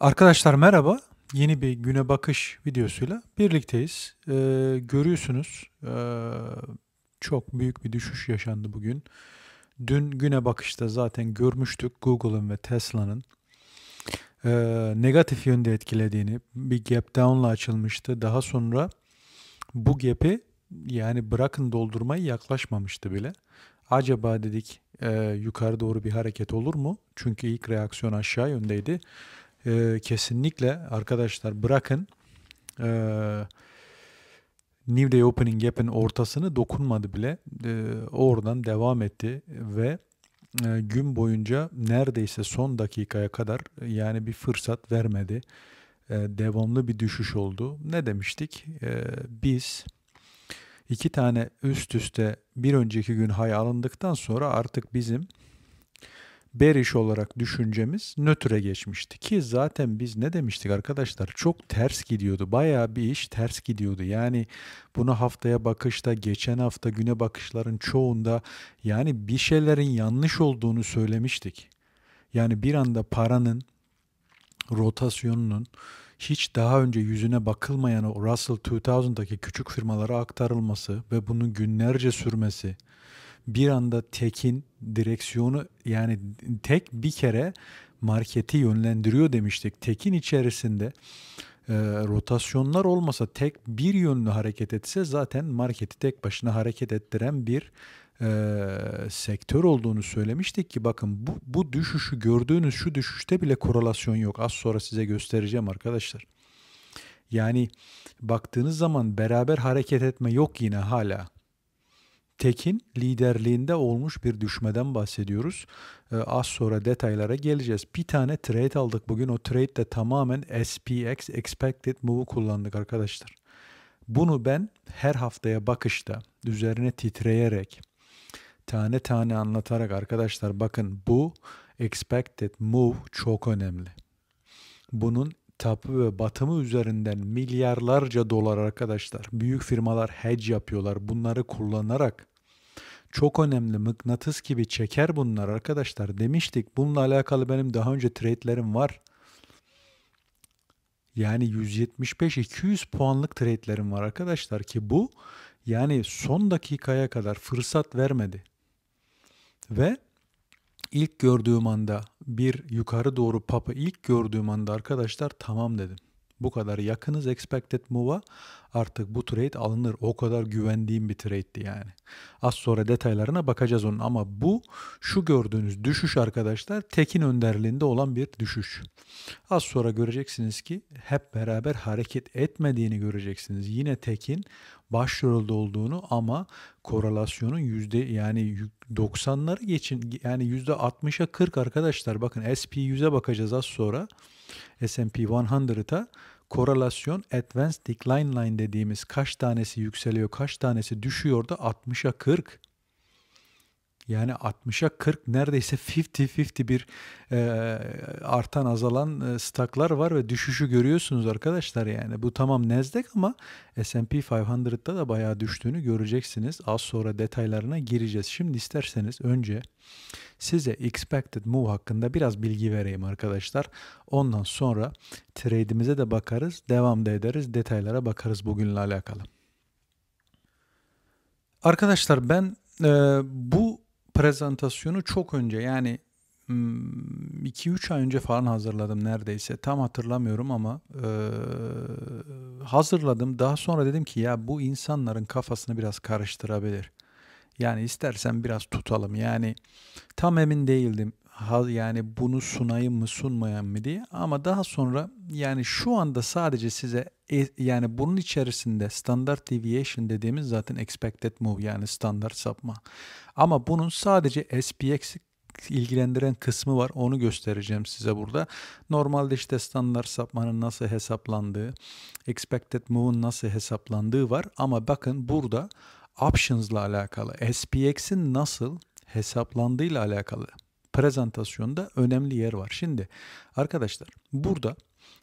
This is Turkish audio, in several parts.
Arkadaşlar merhaba. Yeni bir güne bakış videosuyla birlikteyiz. Ee, görüyorsunuz e, çok büyük bir düşüş yaşandı bugün. Dün güne bakışta zaten görmüştük Google'ın ve Tesla'nın e, negatif yönde etkilediğini. Bir gap down'la açılmıştı. Daha sonra bu gap'i yani bırakın doldurmayı yaklaşmamıştı bile. Acaba dedik e, yukarı doğru bir hareket olur mu? Çünkü ilk reaksiyon aşağı yöndeydi e, kesinlikle arkadaşlar bırakın e, New Day Opening Gap'in ortasını dokunmadı bile. E, oradan devam etti ve e, gün boyunca neredeyse son dakikaya kadar e, yani bir fırsat vermedi. E, devamlı bir düşüş oldu. Ne demiştik? E, biz iki tane üst üste bir önceki gün hay alındıktan sonra artık bizim beriş olarak düşüncemiz nötre geçmişti ki zaten biz ne demiştik arkadaşlar çok ters gidiyordu baya bir iş ters gidiyordu yani bunu haftaya bakışta geçen hafta güne bakışların çoğunda yani bir şeylerin yanlış olduğunu söylemiştik yani bir anda paranın rotasyonunun hiç daha önce yüzüne bakılmayan o Russell 2000'daki küçük firmalara aktarılması ve bunun günlerce sürmesi bir anda tekin direksiyonu yani tek bir kere marketi yönlendiriyor demiştik. Tekin içerisinde e, rotasyonlar olmasa tek bir yönlü hareket etse zaten marketi tek başına hareket ettiren bir e, sektör olduğunu söylemiştik ki bakın bu, bu düşüşü gördüğünüz şu düşüşte bile korelasyon yok. Az sonra size göstereceğim arkadaşlar. Yani baktığınız zaman beraber hareket etme yok yine hala. Tekin liderliğinde olmuş bir düşmeden bahsediyoruz. Ee, az sonra detaylara geleceğiz. Bir tane trade aldık bugün. O trade de tamamen SPX Expected move kullandık arkadaşlar. Bunu ben her haftaya bakışta üzerine titreyerek tane tane anlatarak arkadaşlar bakın bu expected move çok önemli. Bunun tapı ve batımı üzerinden milyarlarca dolar arkadaşlar. Büyük firmalar hedge yapıyorlar. Bunları kullanarak çok önemli mıknatıs gibi çeker bunlar arkadaşlar demiştik. Bununla alakalı benim daha önce trade'lerim var. Yani 175-200 puanlık trade'lerim var arkadaşlar ki bu yani son dakikaya kadar fırsat vermedi. Ve ilk gördüğüm anda bir yukarı doğru papa. ilk gördüğüm anda arkadaşlar tamam dedim. Bu kadar yakınız expected move'a artık bu trade alınır. O kadar güvendiğim bir trade'di yani. Az sonra detaylarına bakacağız onun ama bu şu gördüğünüz düşüş arkadaşlar Tekin önderliğinde olan bir düşüş. Az sonra göreceksiniz ki hep beraber hareket etmediğini göreceksiniz. Yine Tekin başrolde olduğunu ama korelasyonun yüzde yani 90'ları geçin yani yüzde 60'a 40 arkadaşlar bakın SP 100'e bakacağız az sonra. S&P 100'a korelasyon advanced decline line dediğimiz kaç tanesi yükseliyor kaç tanesi düşüyor da 60'a 40 yani 60'a 40 neredeyse 50-50 bir e, artan azalan e, staklar var ve düşüşü görüyorsunuz arkadaşlar yani. Bu tamam nezdek ama S&P 500'da da bayağı düştüğünü göreceksiniz. Az sonra detaylarına gireceğiz. Şimdi isterseniz önce size expected move hakkında biraz bilgi vereyim arkadaşlar. Ondan sonra trade'imize de bakarız, devam da ederiz, detaylara bakarız bugünle alakalı. Arkadaşlar ben e, bu prezentasyonu çok önce yani 2-3 hmm, ay önce falan hazırladım neredeyse. Tam hatırlamıyorum ama e, hazırladım. Daha sonra dedim ki ya bu insanların kafasını biraz karıştırabilir. Yani istersen biraz tutalım. Yani tam emin değildim. Ha, yani bunu sunayım mı sunmayayım mı diye. Ama daha sonra yani şu anda sadece size e, yani bunun içerisinde standard deviation dediğimiz zaten expected move yani standart sapma. Ama bunun sadece SPX ilgilendiren kısmı var. Onu göstereceğim size burada. Normalde işte standart sapmanın nasıl hesaplandığı, expected move'un nasıl hesaplandığı var. Ama bakın burada options'la alakalı, SPX'in nasıl hesaplandığıyla alakalı prezentasyonda önemli yer var. Şimdi arkadaşlar burada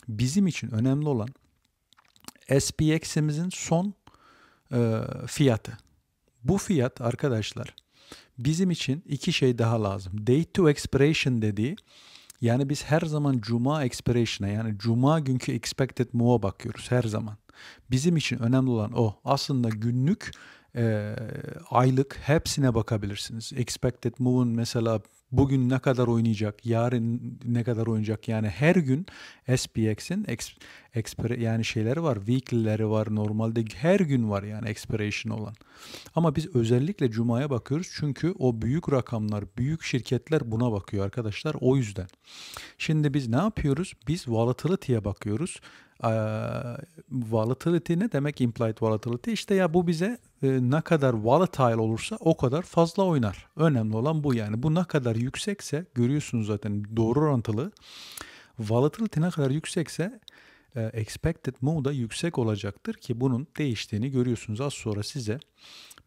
bizim için önemli olan SPX'imizin son e, fiyatı. Bu fiyat arkadaşlar Bizim için iki şey daha lazım. Date to expiration dediği yani biz her zaman cuma expiration'a yani cuma günkü expected move'a bakıyoruz her zaman. Bizim için önemli olan o. Aslında günlük e, aylık hepsine bakabilirsiniz. Expected Move'un mesela bugün ne kadar oynayacak, yarın ne kadar oynayacak yani her gün SPX'in yani şeyleri var, weekly'leri var normalde her gün var yani expiration olan. Ama biz özellikle cumaya bakıyoruz çünkü o büyük rakamlar, büyük şirketler buna bakıyor arkadaşlar o yüzden. Şimdi biz ne yapıyoruz? Biz volatility'ye bakıyoruz volatility ne demek implied volatility? İşte ya bu bize ne kadar volatile olursa o kadar fazla oynar. Önemli olan bu yani. Bu ne kadar yüksekse görüyorsunuz zaten doğru orantılı. Volatility ne kadar yüksekse expected mu da yüksek olacaktır ki bunun değiştiğini görüyorsunuz. Az sonra size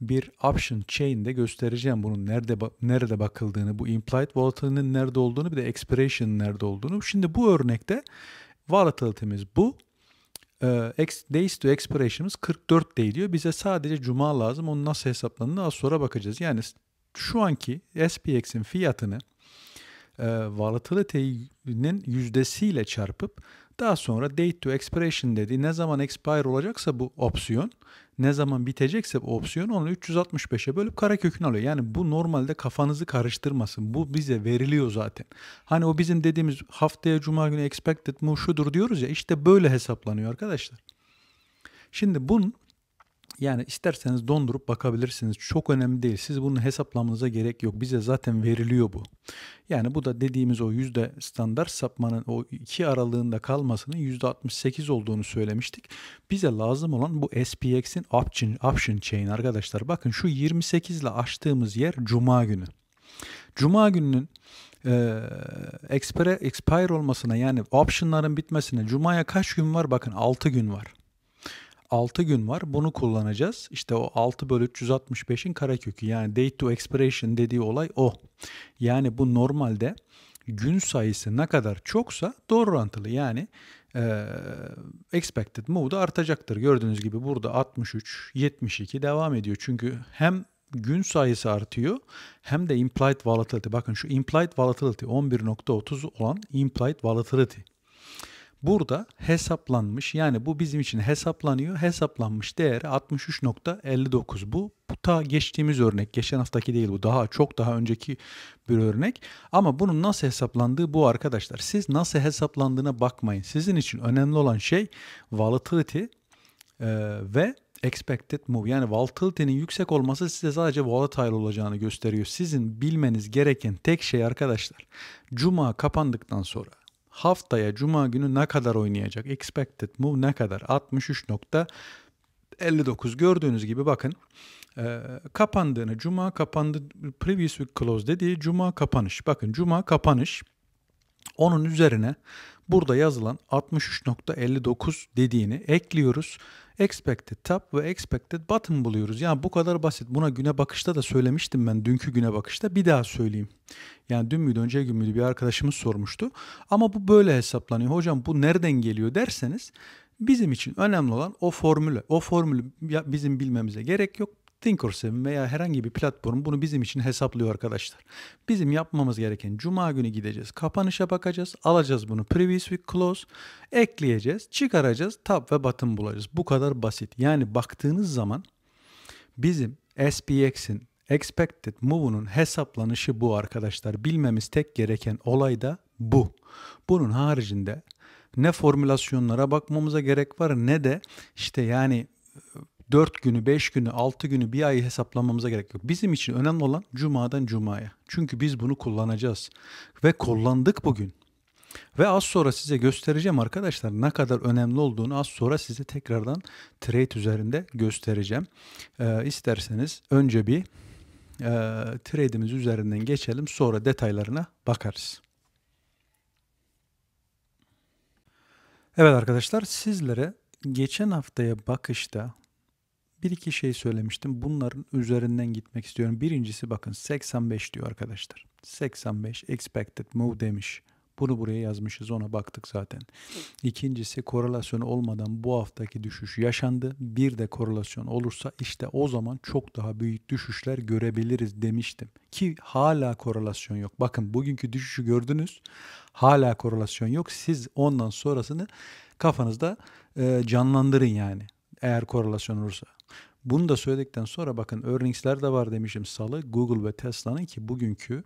bir option chain'de göstereceğim bunun nerede nerede bakıldığını, bu implied volatility'nin nerede olduğunu, bir de expiration'ın nerede olduğunu. Şimdi bu örnekte volatility'miz bu e, days to expiration'ımız 44 day diyor. Bize sadece cuma lazım. Onu nasıl hesaplandığını az sonra bakacağız. Yani şu anki SPX'in fiyatını e, volatility'nin yüzdesiyle çarpıp daha sonra date to expiration dedi. Ne zaman expire olacaksa bu opsiyon, ne zaman bitecekse bu opsiyon onu 365'e bölüp kara kökünü alıyor. Yani bu normalde kafanızı karıştırmasın. Bu bize veriliyor zaten. Hani o bizim dediğimiz haftaya cuma günü expected mu şudur diyoruz ya işte böyle hesaplanıyor arkadaşlar. Şimdi bunun yani isterseniz dondurup bakabilirsiniz. Çok önemli değil. Siz bunu hesaplamanıza gerek yok. Bize zaten veriliyor bu. Yani bu da dediğimiz o yüzde standart sapmanın o iki aralığında kalmasının yüzde 68 olduğunu söylemiştik. Bize lazım olan bu SPX'in option, option chain arkadaşlar. Bakın şu 28 ile açtığımız yer Cuma günü. Cuma gününün e, expire, expire olmasına yani optionların bitmesine Cuma'ya kaç gün var? Bakın 6 gün var. 6 gün var. Bunu kullanacağız. İşte o 6 bölü 365'in karekökü. Yani date to expiration dediği olay o. Yani bu normalde gün sayısı ne kadar çoksa doğru orantılı. Yani e, expected move'da artacaktır. Gördüğünüz gibi burada 63, 72 devam ediyor. Çünkü hem gün sayısı artıyor hem de implied volatility. Bakın şu implied volatility 11.30 olan implied volatility. Burada hesaplanmış yani bu bizim için hesaplanıyor. Hesaplanmış değeri 63.59 bu. Bu ta geçtiğimiz örnek. Geçen haftaki değil bu. Daha çok daha önceki bir örnek. Ama bunun nasıl hesaplandığı bu arkadaşlar. Siz nasıl hesaplandığına bakmayın. Sizin için önemli olan şey volatility e, ve expected move yani volatility'nin yüksek olması size sadece volatile olacağını gösteriyor. Sizin bilmeniz gereken tek şey arkadaşlar cuma kapandıktan sonra haftaya cuma günü ne kadar oynayacak? Expected move ne kadar? 63.59 gördüğünüz gibi bakın e, kapandığını cuma kapandı previous week close dediği cuma kapanış. Bakın cuma kapanış onun üzerine burada yazılan 63.59 dediğini ekliyoruz expected top ve expected bottom buluyoruz. Yani bu kadar basit. Buna güne bakışta da söylemiştim ben dünkü güne bakışta. Bir daha söyleyeyim. Yani dün müydü önceki gün müydü bir arkadaşımız sormuştu. Ama bu böyle hesaplanıyor. Hocam bu nereden geliyor derseniz bizim için önemli olan o formülü. O formülü bizim bilmemize gerek yok. Thinkorswim veya herhangi bir platform bunu bizim için hesaplıyor arkadaşlar. Bizim yapmamız gereken cuma günü gideceğiz. Kapanışa bakacağız. Alacağız bunu previous week close. Ekleyeceğiz. Çıkaracağız. Top ve bottom bulacağız. Bu kadar basit. Yani baktığınız zaman bizim SPX'in expected move'unun hesaplanışı bu arkadaşlar. Bilmemiz tek gereken olay da bu. Bunun haricinde ne formülasyonlara bakmamıza gerek var ne de işte yani 4 günü, 5 günü, 6 günü, bir ayı hesaplamamıza gerek yok. Bizim için önemli olan cumadan cumaya. Çünkü biz bunu kullanacağız ve kullandık bugün. Ve az sonra size göstereceğim arkadaşlar ne kadar önemli olduğunu az sonra size tekrardan trade üzerinde göstereceğim. Ee, isterseniz önce bir e, trade'imiz üzerinden geçelim sonra detaylarına bakarız. Evet arkadaşlar sizlere geçen haftaya bakışta bir iki şey söylemiştim. Bunların üzerinden gitmek istiyorum. Birincisi bakın 85 diyor arkadaşlar. 85 expected move demiş. Bunu buraya yazmışız ona baktık zaten. İkincisi korelasyon olmadan bu haftaki düşüş yaşandı. Bir de korelasyon olursa işte o zaman çok daha büyük düşüşler görebiliriz demiştim. Ki hala korelasyon yok. Bakın bugünkü düşüşü gördünüz. Hala korelasyon yok. Siz ondan sonrasını kafanızda canlandırın yani. Eğer korelasyon olursa. Bunu da söyledikten sonra bakın earningsler de var demişim salı. Google ve Tesla'nın ki bugünkü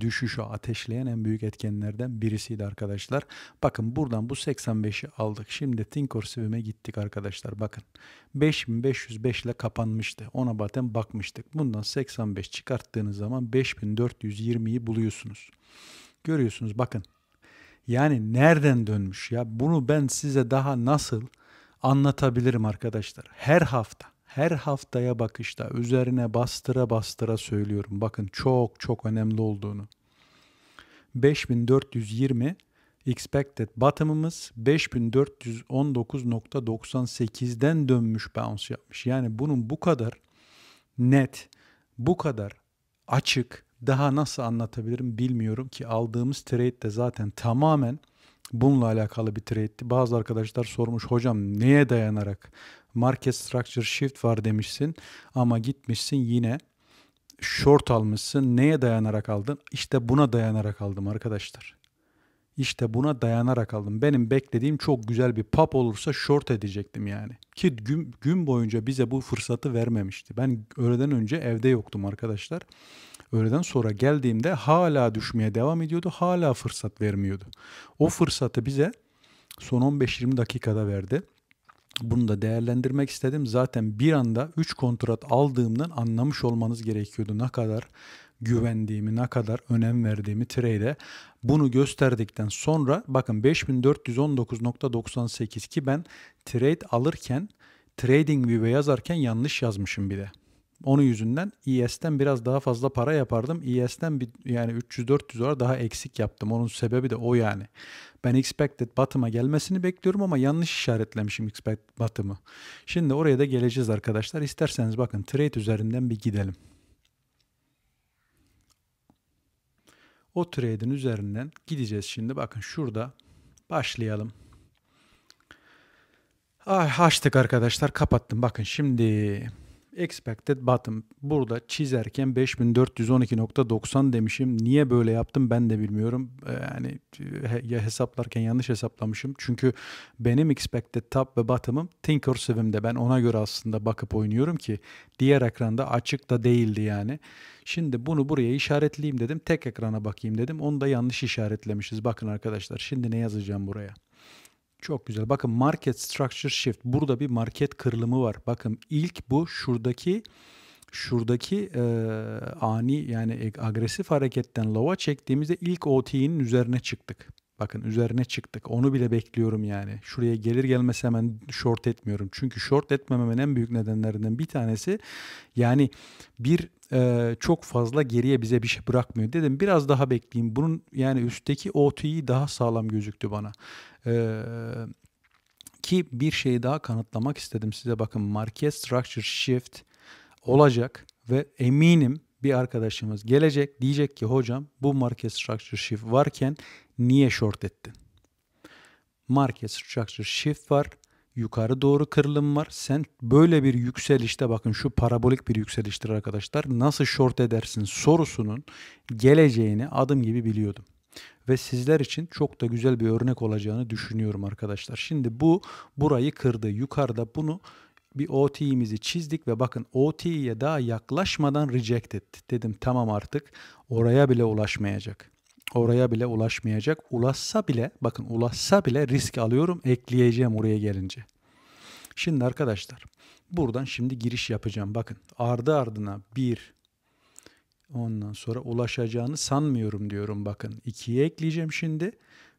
düşüşü ateşleyen en büyük etkenlerden birisiydi arkadaşlar. Bakın buradan bu 85'i aldık. Şimdi Thinkorswim'e gittik arkadaşlar. Bakın 5505 ile kapanmıştı. Ona baten bakmıştık. Bundan 85 çıkarttığınız zaman 5420'yi buluyorsunuz. Görüyorsunuz bakın. Yani nereden dönmüş ya? Bunu ben size daha nasıl anlatabilirim arkadaşlar. Her hafta, her haftaya bakışta üzerine bastıra bastıra söylüyorum. Bakın çok çok önemli olduğunu. 5420 expected bottom'ımız 5419.98'den dönmüş bounce yapmış. Yani bunun bu kadar net, bu kadar açık daha nasıl anlatabilirim bilmiyorum ki aldığımız trade de zaten tamamen Bununla alakalı bir trade'ti. Bazı arkadaşlar sormuş hocam neye dayanarak market structure shift var demişsin ama gitmişsin yine short almışsın. Neye dayanarak aldın? İşte buna dayanarak aldım arkadaşlar. İşte buna dayanarak aldım. Benim beklediğim çok güzel bir pop olursa short edecektim yani. Ki gün, gün boyunca bize bu fırsatı vermemişti. Ben öğleden önce evde yoktum arkadaşlar. Öğleden sonra geldiğimde hala düşmeye devam ediyordu. Hala fırsat vermiyordu. O fırsatı bize son 15-20 dakikada verdi. Bunu da değerlendirmek istedim. Zaten bir anda 3 kontrat aldığımdan anlamış olmanız gerekiyordu. Ne kadar güvendiğimi, ne kadar önem verdiğimi trade'e. Bunu gösterdikten sonra bakın 5419.98 ki ben trade alırken trading TradingView'e yazarken yanlış yazmışım bir de. Onun yüzünden ES'ten biraz daha fazla para yapardım. ES'ten bir yani 300-400 dolar daha eksik yaptım. Onun sebebi de o yani. Ben expected batıma gelmesini bekliyorum ama yanlış işaretlemişim expected batımı. Şimdi oraya da geleceğiz arkadaşlar. İsterseniz bakın trade üzerinden bir gidelim. O trade'in üzerinden gideceğiz şimdi. Bakın şurada başlayalım. Ay ah, açtık arkadaşlar kapattım. Bakın şimdi Expected bottom. Burada çizerken 5412.90 demişim. Niye böyle yaptım ben de bilmiyorum. Ee, yani e, ya hesaplarken yanlış hesaplamışım. Çünkü benim expected top ve bottom'ım Thinkorswim'de. Ben ona göre aslında bakıp oynuyorum ki diğer ekranda açık da değildi yani. Şimdi bunu buraya işaretleyeyim dedim. Tek ekrana bakayım dedim. Onu da yanlış işaretlemişiz. Bakın arkadaşlar şimdi ne yazacağım buraya. Çok güzel. Bakın market structure shift. Burada bir market kırılımı var. Bakın ilk bu şuradaki şuradaki e, ani yani agresif hareketten lova çektiğimizde ilk OT'nin üzerine çıktık. Bakın üzerine çıktık. Onu bile bekliyorum yani. Şuraya gelir gelmez hemen short etmiyorum. Çünkü short etmememin en büyük nedenlerinden bir tanesi yani bir çok fazla geriye bize bir şey bırakmıyor. Dedim biraz daha bekleyeyim. Bunun yani üstteki oti daha sağlam gözüktü bana. ki bir şeyi daha kanıtlamak istedim size. Bakın market structure shift olacak ve eminim bir arkadaşımız gelecek diyecek ki hocam bu market structure shift varken niye short ettin? Market structure shift var yukarı doğru kırılım var. Sen böyle bir yükselişte bakın şu parabolik bir yükseliştir arkadaşlar. Nasıl short edersin sorusunun geleceğini adım gibi biliyordum. Ve sizler için çok da güzel bir örnek olacağını düşünüyorum arkadaşlar. Şimdi bu burayı kırdı. Yukarıda bunu bir OT'imizi çizdik ve bakın OT'ye daha yaklaşmadan reject etti. Dedim tamam artık oraya bile ulaşmayacak. Oraya bile ulaşmayacak. Ulaşsa bile bakın ulaşsa bile risk alıyorum ekleyeceğim oraya gelince. Şimdi arkadaşlar buradan şimdi giriş yapacağım. Bakın ardı ardına bir, ondan sonra ulaşacağını sanmıyorum diyorum bakın. ikiye ekleyeceğim şimdi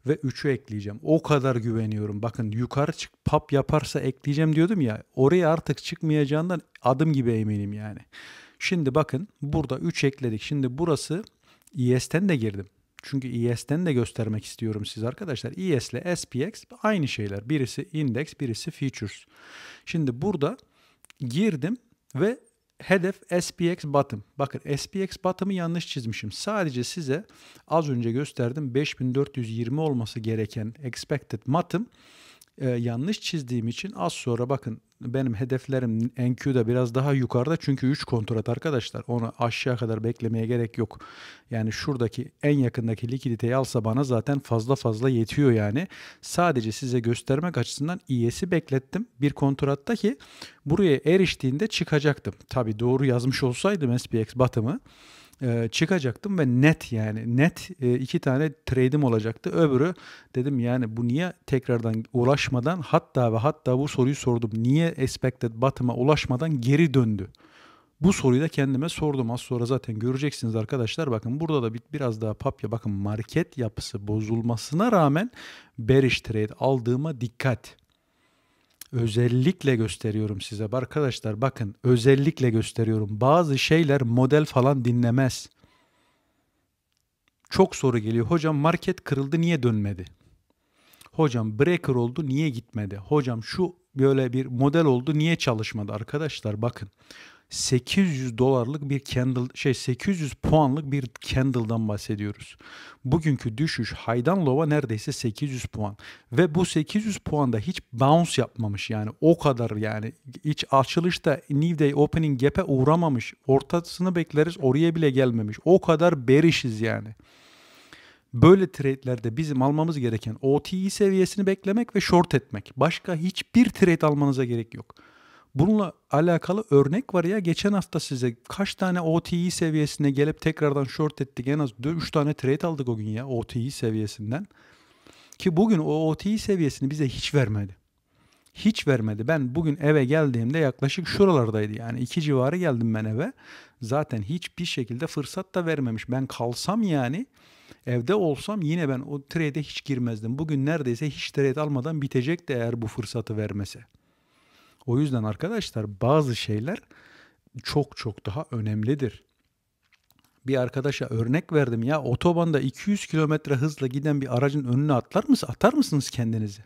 ve üçü ekleyeceğim. O kadar güveniyorum. Bakın yukarı çık pap yaparsa ekleyeceğim diyordum ya. Oraya artık çıkmayacağından adım gibi eminim yani. Şimdi bakın burada 3 ekledik. Şimdi burası IS'ten e de girdim. Çünkü ES'ten de göstermek istiyorum siz arkadaşlar. ES ile SPX aynı şeyler. Birisi index, birisi features. Şimdi burada girdim ve hedef SPX bottom. Bakın SPX bottom'ı yanlış çizmişim. Sadece size az önce gösterdim 5420 olması gereken expected matım e, yanlış çizdiğim için az sonra bakın benim hedeflerim NQ'da biraz daha yukarıda çünkü 3 kontrat arkadaşlar. Onu aşağı kadar beklemeye gerek yok. Yani şuradaki en yakındaki likiditeyi alsa bana zaten fazla fazla yetiyor yani. Sadece size göstermek açısından iyesi beklettim. Bir kontratta ki buraya eriştiğinde çıkacaktım. Tabi doğru yazmış olsaydım SPX batımı e, çıkacaktım ve net yani net e, iki tane trade'im olacaktı. Öbürü dedim yani bu niye tekrardan ulaşmadan hatta ve hatta bu soruyu sordum. Niye expected bottom'a ulaşmadan geri döndü? Bu soruyu da kendime sordum. Az sonra zaten göreceksiniz arkadaşlar. Bakın burada da bir, biraz daha papya. Bakın market yapısı bozulmasına rağmen bearish trade aldığıma dikkat. Özellikle gösteriyorum size arkadaşlar bakın özellikle gösteriyorum. Bazı şeyler model falan dinlemez. Çok soru geliyor. Hocam market kırıldı niye dönmedi? Hocam breaker oldu niye gitmedi? Hocam şu böyle bir model oldu niye çalışmadı arkadaşlar bakın. 800 dolarlık bir candle şey 800 puanlık bir candle'dan bahsediyoruz. Bugünkü düşüş haydan lova neredeyse 800 puan ve bu 800 puanda hiç bounce yapmamış yani o kadar yani hiç açılışta new day opening gap'e uğramamış. Ortasını bekleriz oraya bile gelmemiş. O kadar berişiz yani. Böyle trade'lerde bizim almamız gereken OTI e seviyesini beklemek ve short etmek. Başka hiçbir trade almanıza gerek yok. Bununla alakalı örnek var ya geçen hafta size kaç tane OTI seviyesine gelip tekrardan short ettik. En az 3 tane trade aldık o gün ya OTI seviyesinden. Ki bugün o OTI seviyesini bize hiç vermedi. Hiç vermedi. Ben bugün eve geldiğimde yaklaşık şuralardaydı. Yani iki civarı geldim ben eve. Zaten hiçbir şekilde fırsat da vermemiş. Ben kalsam yani evde olsam yine ben o trade'e hiç girmezdim. Bugün neredeyse hiç trade almadan bitecekti eğer bu fırsatı vermese. O yüzden arkadaşlar bazı şeyler çok çok daha önemlidir. Bir arkadaşa örnek verdim ya otobanda 200 kilometre hızla giden bir aracın önüne atlar mısınız? Atar mısınız kendinizi?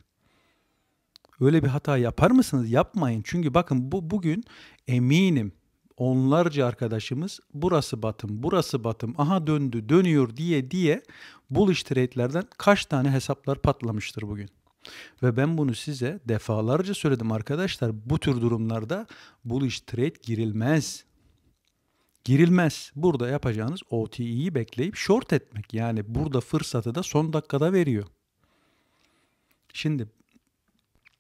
Öyle bir hata yapar mısınız? Yapmayın. Çünkü bakın bu bugün eminim onlarca arkadaşımız burası batım, burası batım, aha döndü, dönüyor diye diye bullish trade'lerden kaç tane hesaplar patlamıştır bugün. Ve ben bunu size defalarca söyledim arkadaşlar. Bu tür durumlarda bullish trade girilmez. Girilmez. Burada yapacağınız OTE'yi bekleyip short etmek. Yani burada fırsatı da son dakikada veriyor. Şimdi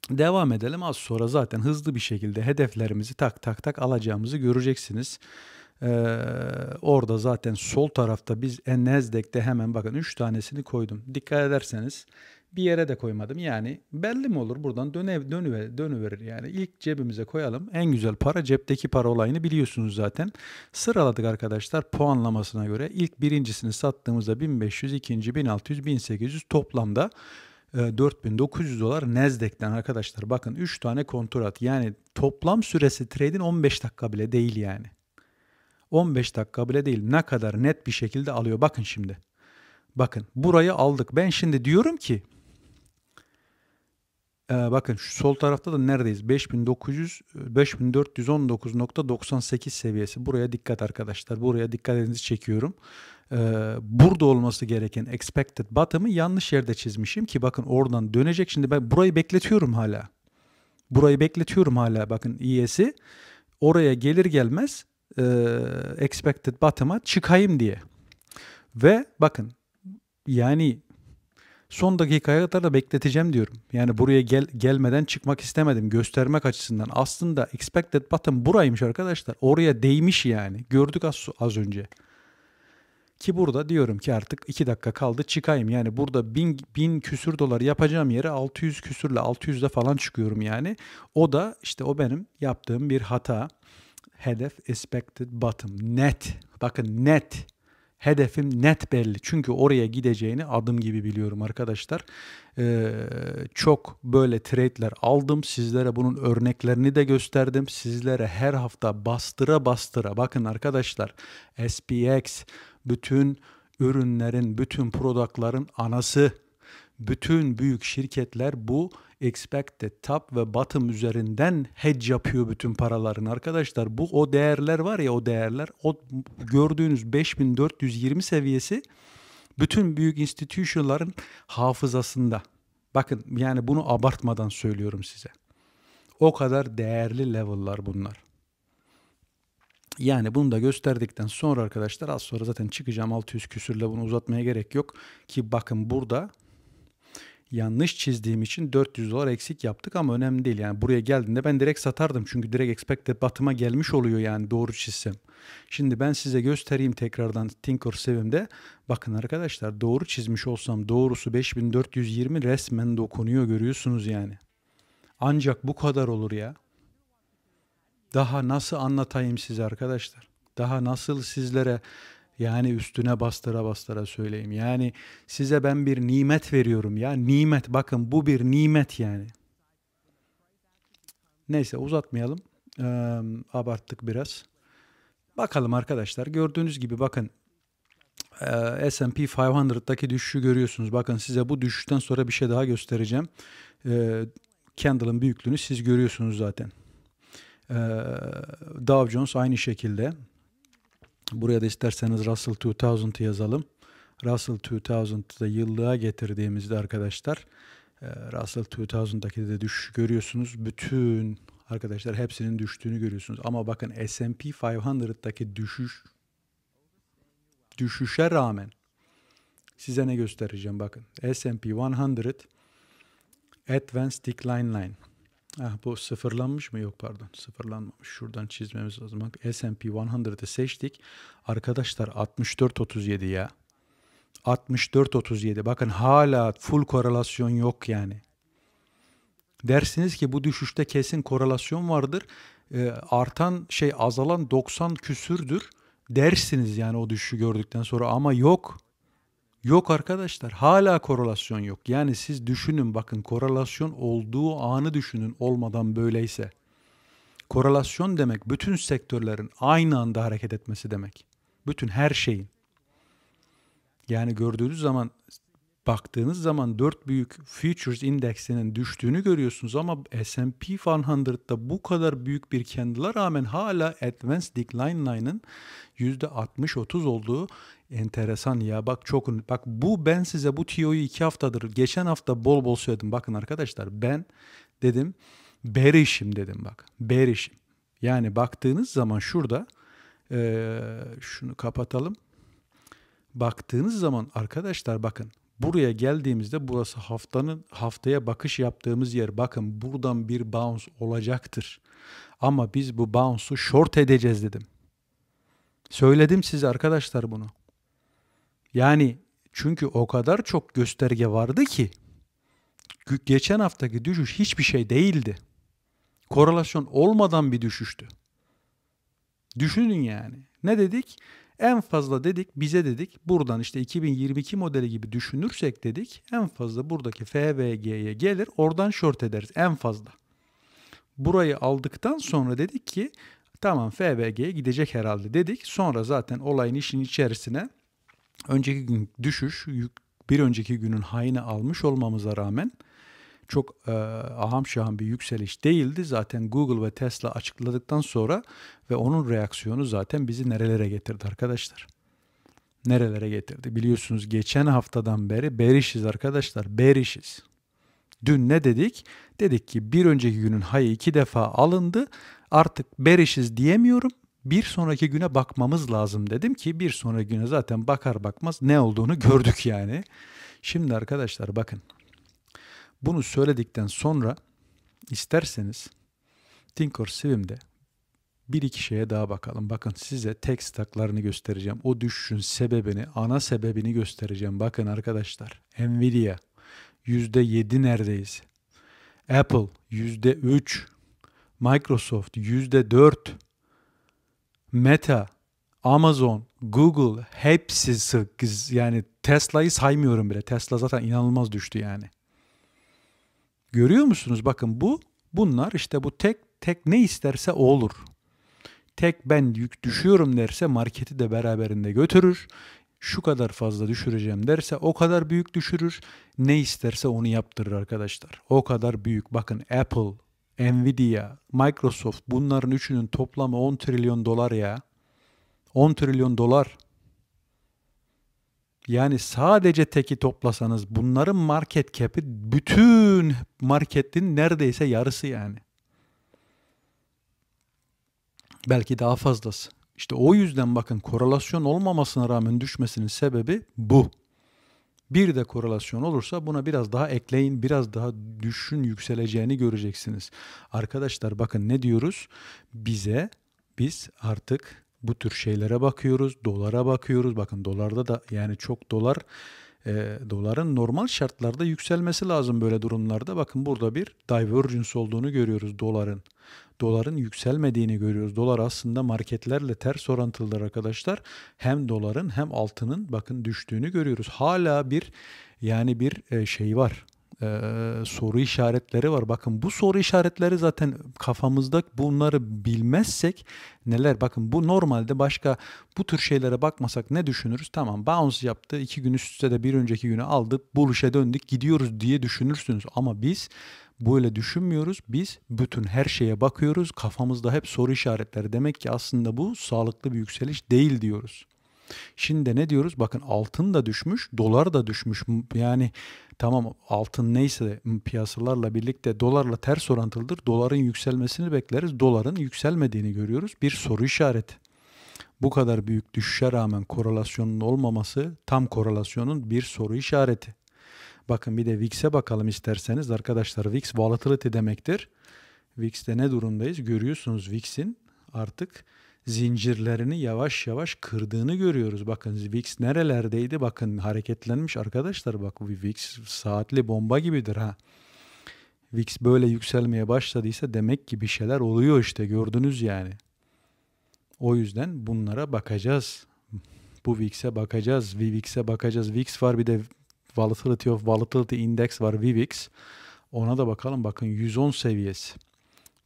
devam edelim. Az sonra zaten hızlı bir şekilde hedeflerimizi tak tak tak alacağımızı göreceksiniz. Ee, orada zaten sol tarafta biz Nasdaq'te hemen bakın 3 tanesini koydum. Dikkat ederseniz bir yere de koymadım. Yani belli mi olur buradan döne, dönüver, dönüverir yani. ilk cebimize koyalım. En güzel para cepteki para olayını biliyorsunuz zaten. Sıraladık arkadaşlar puanlamasına göre. ilk birincisini sattığımızda 1500, ikinci 1600, 1800 toplamda 4900 e, dolar nezdekten arkadaşlar. Bakın 3 tane kontrat yani toplam süresi trade'in 15 dakika bile değil yani. 15 dakika bile değil. Ne kadar net bir şekilde alıyor. Bakın şimdi. Bakın burayı aldık. Ben şimdi diyorum ki ee, bakın şu sol tarafta da neredeyiz? 5900 5419.98 e, seviyesi. Buraya dikkat arkadaşlar. Buraya dikkatinizi çekiyorum. Ee, burada olması gereken expected bottom'ı yanlış yerde çizmişim ki bakın oradan dönecek. Şimdi ben burayı bekletiyorum hala. Burayı bekletiyorum hala. Bakın ES'i oraya gelir gelmez e, expected bottom'a çıkayım diye. Ve bakın yani son dakikaya kadar da bekleteceğim diyorum. Yani buraya gel, gelmeden çıkmak istemedim göstermek açısından. Aslında expected bottom buraymış arkadaşlar. Oraya değmiş yani. Gördük az, az önce. Ki burada diyorum ki artık 2 dakika kaldı çıkayım. Yani burada 1000, 1000 küsür dolar yapacağım yere 600 küsürle 600'de falan çıkıyorum yani. O da işte o benim yaptığım bir hata. Hedef expected bottom net. Bakın net hedefim net belli. Çünkü oraya gideceğini adım gibi biliyorum arkadaşlar. Ee, çok böyle trade'ler aldım. Sizlere bunun örneklerini de gösterdim. Sizlere her hafta bastıra bastıra bakın arkadaşlar SPX bütün ürünlerin, bütün productların anası. Bütün büyük şirketler bu Expect expected top ve bottom üzerinden hedge yapıyor bütün paraların arkadaşlar. Bu o değerler var ya o değerler o gördüğünüz 5420 seviyesi bütün büyük institutionların hafızasında. Bakın yani bunu abartmadan söylüyorum size. O kadar değerli level'lar bunlar. Yani bunu da gösterdikten sonra arkadaşlar az sonra zaten çıkacağım 600 küsürle bunu uzatmaya gerek yok. Ki bakın burada yanlış çizdiğim için 400 dolar eksik yaptık ama önemli değil. Yani buraya geldiğinde ben direkt satardım. Çünkü direkt expected batıma gelmiş oluyor yani doğru çizsem. Şimdi ben size göstereyim tekrardan Tinkersevim'de. Bakın arkadaşlar doğru çizmiş olsam doğrusu 5420 resmen dokunuyor görüyorsunuz yani. Ancak bu kadar olur ya. Daha nasıl anlatayım size arkadaşlar? Daha nasıl sizlere yani üstüne bastıra bastıra söyleyeyim. Yani size ben bir nimet veriyorum ya. Nimet bakın bu bir nimet yani. Neyse uzatmayalım. Ee, abarttık biraz. Bakalım arkadaşlar gördüğünüz gibi bakın e, S&P 500'daki düşüşü görüyorsunuz. Bakın size bu düşüşten sonra bir şey daha göstereceğim. E, candle'ın büyüklüğünü siz görüyorsunuz zaten. E, Dow Jones aynı şekilde. Buraya da isterseniz Russell 2000 yazalım. Russell 2000'da yıllığa getirdiğimizde arkadaşlar e, Russell 2000'daki de düşüş görüyorsunuz. Bütün arkadaşlar hepsinin düştüğünü görüyorsunuz. Ama bakın S&P 500'daki düşüş düşüşe rağmen size ne göstereceğim bakın. S&P 100 Advanced Decline Line. Ah, bu sıfırlanmış mı? Yok pardon sıfırlanmamış. Şuradan çizmemiz lazım. Bak S&P 100'ı seçtik. Arkadaşlar 64.37 ya. 64.37 bakın hala full korelasyon yok yani. Dersiniz ki bu düşüşte kesin korelasyon vardır. E, artan şey azalan 90 küsürdür dersiniz yani o düşüşü gördükten sonra ama yok. Yok arkadaşlar hala korelasyon yok. Yani siz düşünün bakın korelasyon olduğu anı düşünün olmadan böyleyse. Korelasyon demek bütün sektörlerin aynı anda hareket etmesi demek. Bütün her şeyin. Yani gördüğünüz zaman baktığınız zaman dört büyük futures indeksinin düştüğünü görüyorsunuz ama S&P 100'da bu kadar büyük bir candle'a rağmen hala advanced decline line'ın %60-30 olduğu enteresan ya. Bak çok bak bu ben size bu TO'yu iki haftadır geçen hafta bol bol söyledim. Bakın arkadaşlar ben dedim berişim dedim bak. Berişim. Yani baktığınız zaman şurada e, şunu kapatalım. Baktığınız zaman arkadaşlar bakın Buraya geldiğimizde burası haftanın haftaya bakış yaptığımız yer. Bakın buradan bir bounce olacaktır. Ama biz bu bounce'u short edeceğiz dedim. Söyledim size arkadaşlar bunu. Yani çünkü o kadar çok gösterge vardı ki geçen haftaki düşüş hiçbir şey değildi. Korelasyon olmadan bir düşüştü. Düşünün yani. Ne dedik? En fazla dedik bize dedik buradan işte 2022 modeli gibi düşünürsek dedik en fazla buradaki FVG'ye gelir oradan short ederiz en fazla. Burayı aldıktan sonra dedik ki tamam FVG'ye gidecek herhalde dedik. Sonra zaten olayın işin içerisine önceki gün düşüş bir önceki günün hayını almış olmamıza rağmen çok e, aham şaham bir yükseliş değildi. Zaten Google ve Tesla açıkladıktan sonra ve onun reaksiyonu zaten bizi nerelere getirdi arkadaşlar. Nerelere getirdi? Biliyorsunuz geçen haftadan beri berişiz arkadaşlar, berişiz. Dün ne dedik? Dedik ki bir önceki günün hayı iki defa alındı. Artık berişiz diyemiyorum. Bir sonraki güne bakmamız lazım dedim ki bir sonraki güne zaten bakar bakmaz ne olduğunu gördük yani. Şimdi arkadaşlar bakın bunu söyledikten sonra isterseniz Tinker Swim'de bir iki şeye daha bakalım. Bakın size tek staklarını göstereceğim. O düşüşün sebebini, ana sebebini göstereceğim. Bakın arkadaşlar. Nvidia %7 neredeyiz? Apple %3. Microsoft %4. Meta, Amazon, Google hepsi sık. Yani Tesla'yı saymıyorum bile. Tesla zaten inanılmaz düştü yani. Görüyor musunuz? Bakın bu bunlar işte bu tek tek ne isterse o olur. Tek ben yük düşüyorum derse marketi de beraberinde götürür. Şu kadar fazla düşüreceğim derse o kadar büyük düşürür. Ne isterse onu yaptırır arkadaşlar. O kadar büyük. Bakın Apple, Nvidia, Microsoft bunların üçünün toplamı 10 trilyon dolar ya. 10 trilyon dolar. Yani sadece teki toplasanız bunların market cap'i bütün marketin neredeyse yarısı yani. Belki daha fazlası. İşte o yüzden bakın korelasyon olmamasına rağmen düşmesinin sebebi bu. Bir de korelasyon olursa buna biraz daha ekleyin, biraz daha düşün yükseleceğini göreceksiniz. Arkadaşlar bakın ne diyoruz? Bize biz artık bu tür şeylere bakıyoruz. Dolara bakıyoruz. Bakın dolarda da yani çok dolar e, doların normal şartlarda yükselmesi lazım böyle durumlarda. Bakın burada bir divergence olduğunu görüyoruz doların. Doların yükselmediğini görüyoruz. Dolar aslında marketlerle ters orantılıdır arkadaşlar. Hem doların hem altının bakın düştüğünü görüyoruz. Hala bir yani bir e, şey var e, soru işaretleri var. Bakın bu soru işaretleri zaten kafamızda bunları bilmezsek neler? Bakın bu normalde başka bu tür şeylere bakmasak ne düşünürüz? Tamam bounce yaptı iki gün üst üste de bir önceki günü aldı buluşa döndük gidiyoruz diye düşünürsünüz. Ama biz böyle düşünmüyoruz. Biz bütün her şeye bakıyoruz. Kafamızda hep soru işaretleri. Demek ki aslında bu sağlıklı bir yükseliş değil diyoruz. Şimdi ne diyoruz? Bakın altın da düşmüş, dolar da düşmüş. Yani tamam altın neyse piyasalarla birlikte dolarla ters orantılıdır. Doların yükselmesini bekleriz. Doların yükselmediğini görüyoruz. Bir soru işareti. Bu kadar büyük düşüşe rağmen korelasyonun olmaması tam korelasyonun bir soru işareti. Bakın bir de VIX'e bakalım isterseniz arkadaşlar. VIX volatility demektir. VIX'te ne durumdayız? Görüyorsunuz VIX'in artık zincirlerini yavaş yavaş kırdığını görüyoruz. Bakın VIX nerelerdeydi? Bakın hareketlenmiş arkadaşlar. Bak bu VIX saatli bomba gibidir ha. VIX böyle yükselmeye başladıysa demek ki bir şeyler oluyor işte gördünüz yani. O yüzden bunlara bakacağız. Bu VIX'e bakacağız, VIX'e bakacağız. VIX var bir de Volatility of Volatility Index var VIX. Ona da bakalım bakın 110 seviyesi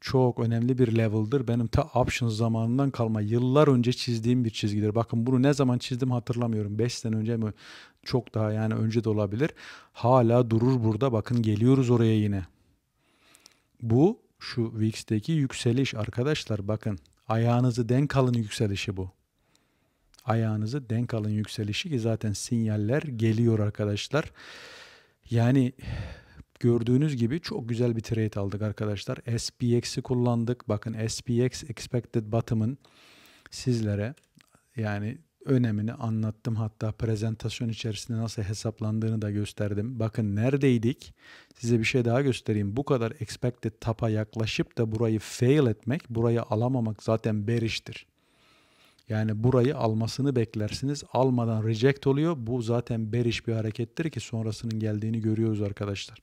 çok önemli bir level'dır. Benim ta options zamanından kalma yıllar önce çizdiğim bir çizgidir. Bakın bunu ne zaman çizdim hatırlamıyorum. 5 sene önce mi? Çok daha yani önce de olabilir. Hala durur burada. Bakın geliyoruz oraya yine. Bu şu VIX'teki yükseliş arkadaşlar bakın. Ayağınızı denk alın yükselişi bu. Ayağınızı denk alın yükselişi ki zaten sinyaller geliyor arkadaşlar. Yani Gördüğünüz gibi çok güzel bir trade aldık arkadaşlar. SPX'i kullandık. Bakın SPX Expected Bottom'ın sizlere yani önemini anlattım. Hatta prezentasyon içerisinde nasıl hesaplandığını da gösterdim. Bakın neredeydik? Size bir şey daha göstereyim. Bu kadar expected tapa yaklaşıp da burayı fail etmek, burayı alamamak zaten beriştir. Yani burayı almasını beklersiniz. Almadan reject oluyor. Bu zaten beriş bir harekettir ki sonrasının geldiğini görüyoruz arkadaşlar.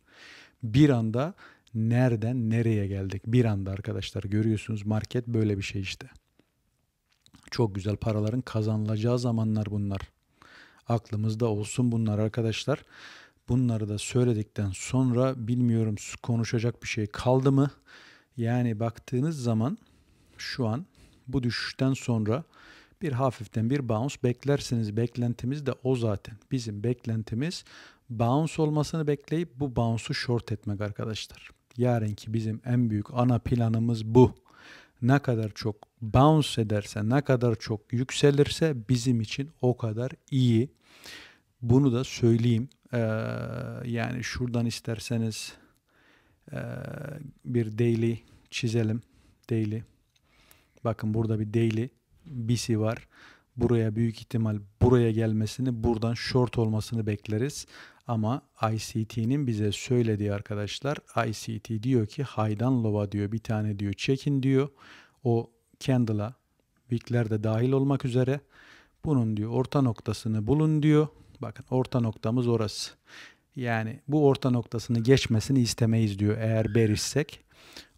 Bir anda nereden nereye geldik? Bir anda arkadaşlar görüyorsunuz market böyle bir şey işte. Çok güzel paraların kazanılacağı zamanlar bunlar. Aklımızda olsun bunlar arkadaşlar. Bunları da söyledikten sonra bilmiyorum konuşacak bir şey kaldı mı? Yani baktığınız zaman şu an bu düşüşten sonra bir hafiften bir bounce beklerseniz Beklentimiz de o zaten. Bizim beklentimiz bounce olmasını bekleyip bu bounce'u short etmek arkadaşlar. Yarınki bizim en büyük ana planımız bu. Ne kadar çok bounce ederse, ne kadar çok yükselirse bizim için o kadar iyi. Bunu da söyleyeyim. Ee, yani şuradan isterseniz e, bir daily çizelim. Daily Bakın burada bir daily BC var. Buraya büyük ihtimal buraya gelmesini buradan short olmasını bekleriz. Ama ICT'nin bize söylediği arkadaşlar ICT diyor ki Haydan low'a diyor bir tane diyor çekin diyor. O candle'a weekler de dahil olmak üzere bunun diyor orta noktasını bulun diyor. Bakın orta noktamız orası. Yani bu orta noktasını geçmesini istemeyiz diyor eğer berişsek.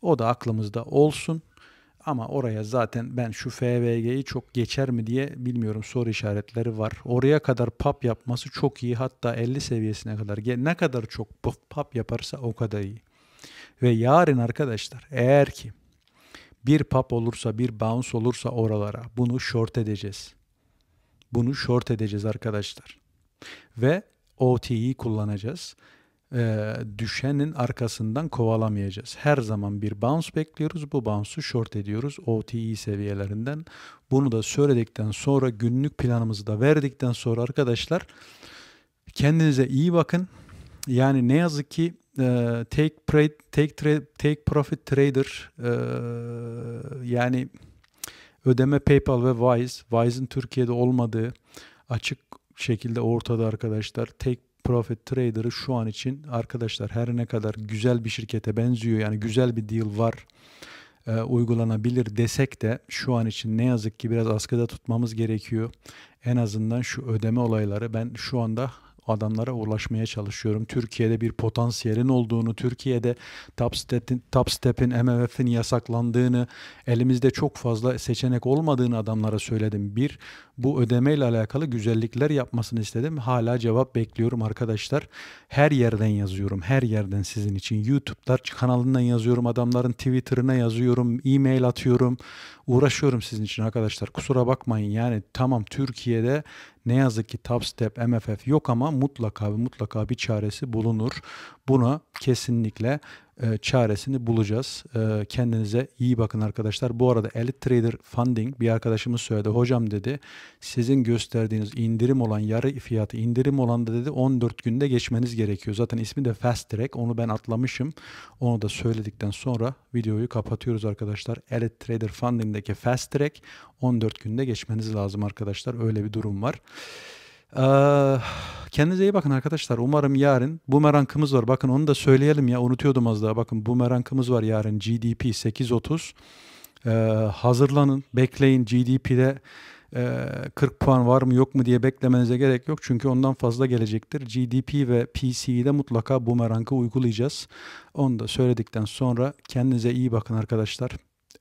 O da aklımızda olsun. Ama oraya zaten ben şu FVG'yi çok geçer mi diye bilmiyorum soru işaretleri var. Oraya kadar pap yapması çok iyi. Hatta 50 seviyesine kadar ne kadar çok pap yaparsa o kadar iyi. Ve yarın arkadaşlar eğer ki bir pap olursa bir bounce olursa oralara bunu short edeceğiz. Bunu short edeceğiz arkadaşlar. Ve OT'yi kullanacağız e, düşenin arkasından kovalamayacağız. Her zaman bir bounce bekliyoruz. Bu bounce'u short ediyoruz OTE seviyelerinden. Bunu da söyledikten sonra günlük planımızı da verdikten sonra arkadaşlar kendinize iyi bakın. Yani ne yazık ki e, take trade take trade take profit trader e, yani ödeme PayPal ve Wise, Wise'in Türkiye'de olmadığı açık şekilde ortada arkadaşlar. Take profit trader'ı şu an için arkadaşlar her ne kadar güzel bir şirkete benziyor yani güzel bir deal var e, uygulanabilir desek de şu an için ne yazık ki biraz askıda tutmamız gerekiyor. En azından şu ödeme olayları ben şu anda adamlara ulaşmaya çalışıyorum. Türkiye'de bir potansiyelin olduğunu, Türkiye'de Tapstep'in top Step'in MMF'in yasaklandığını, elimizde çok fazla seçenek olmadığını adamlara söyledim. Bir, bu ödemeyle alakalı güzellikler yapmasını istedim. Hala cevap bekliyorum arkadaşlar. Her yerden yazıyorum. Her yerden sizin için. YouTube'da kanalından yazıyorum. Adamların Twitter'ına yazıyorum. E-mail atıyorum. Uğraşıyorum sizin için arkadaşlar. Kusura bakmayın. Yani tamam Türkiye'de ne yazık ki Tapstep, MFF yok ama mutlaka ve mutlaka bir çaresi bulunur. Buna kesinlikle e, çaresini bulacağız. E, kendinize iyi bakın arkadaşlar. Bu arada Elite Trader Funding bir arkadaşımız söyledi. Hocam dedi sizin gösterdiğiniz indirim olan yarı fiyatı indirim olan da dedi 14 günde geçmeniz gerekiyor. Zaten ismi de Fast Track. Onu ben atlamışım. Onu da söyledikten sonra videoyu kapatıyoruz arkadaşlar. Elite Trader Funding'deki Fast Track 14 günde geçmeniz lazım arkadaşlar. Öyle bir durum var kendinize iyi bakın arkadaşlar. Umarım yarın bumerangımız var. Bakın onu da söyleyelim ya. Unutuyordum az daha. Bakın bumerangımız var yarın GDP 8.30. Ee, hazırlanın, bekleyin. GDP'de e, 40 puan var mı yok mu diye beklemenize gerek yok. Çünkü ondan fazla gelecektir. GDP ve PC'yi de mutlaka bumerangı uygulayacağız. Onu da söyledikten sonra kendinize iyi bakın arkadaşlar.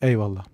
Eyvallah.